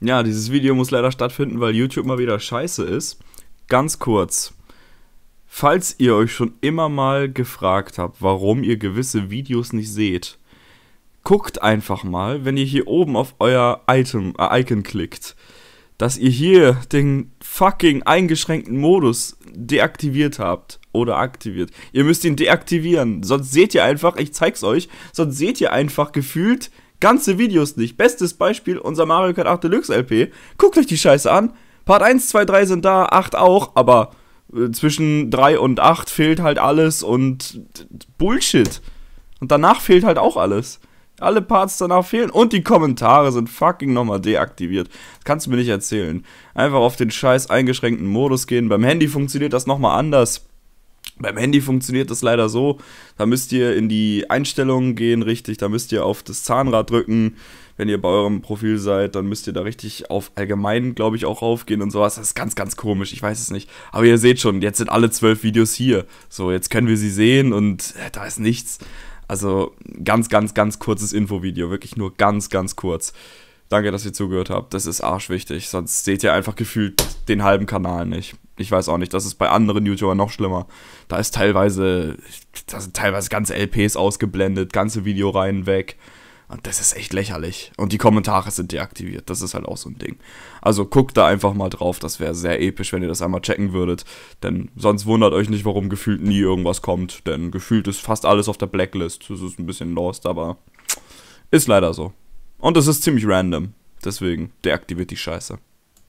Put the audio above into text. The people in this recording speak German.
Ja, dieses Video muss leider stattfinden, weil YouTube mal wieder scheiße ist. Ganz kurz. Falls ihr euch schon immer mal gefragt habt, warum ihr gewisse Videos nicht seht, guckt einfach mal, wenn ihr hier oben auf euer Item, äh, Icon klickt, dass ihr hier den fucking eingeschränkten Modus deaktiviert habt oder aktiviert. Ihr müsst ihn deaktivieren, sonst seht ihr einfach, ich zeig's euch, sonst seht ihr einfach gefühlt ganze Videos nicht. Bestes Beispiel unser Mario Kart 8 Deluxe LP. Guckt euch die Scheiße an. Part 1, 2, 3 sind da, 8 auch, aber äh, zwischen 3 und 8 fehlt halt alles und Bullshit. Und danach fehlt halt auch alles. Alle Parts danach fehlen und die Kommentare sind fucking nochmal deaktiviert. Das kannst du mir nicht erzählen. Einfach auf den scheiß eingeschränkten Modus gehen. Beim Handy funktioniert das nochmal anders. Beim Handy funktioniert das leider so, da müsst ihr in die Einstellungen gehen, richtig, da müsst ihr auf das Zahnrad drücken. Wenn ihr bei eurem Profil seid, dann müsst ihr da richtig auf allgemein, glaube ich, auch raufgehen und sowas. Das ist ganz, ganz komisch, ich weiß es nicht. Aber ihr seht schon, jetzt sind alle zwölf Videos hier. So, jetzt können wir sie sehen und äh, da ist nichts. Also ganz, ganz, ganz kurzes Infovideo, wirklich nur ganz, ganz kurz. Danke, dass ihr zugehört habt. Das ist arschwichtig. Sonst seht ihr einfach gefühlt den halben Kanal nicht. Ich weiß auch nicht, das ist bei anderen YouTubern noch schlimmer. Da ist teilweise, da sind teilweise ganze LPs ausgeblendet, ganze Videoreihen weg. Und das ist echt lächerlich. Und die Kommentare sind deaktiviert. Das ist halt auch so ein Ding. Also guckt da einfach mal drauf. Das wäre sehr episch, wenn ihr das einmal checken würdet. Denn sonst wundert euch nicht, warum gefühlt nie irgendwas kommt. Denn gefühlt ist fast alles auf der Blacklist. Das ist ein bisschen lost, aber ist leider so. Und das ist ziemlich random. Deswegen deaktiviert die Scheiße.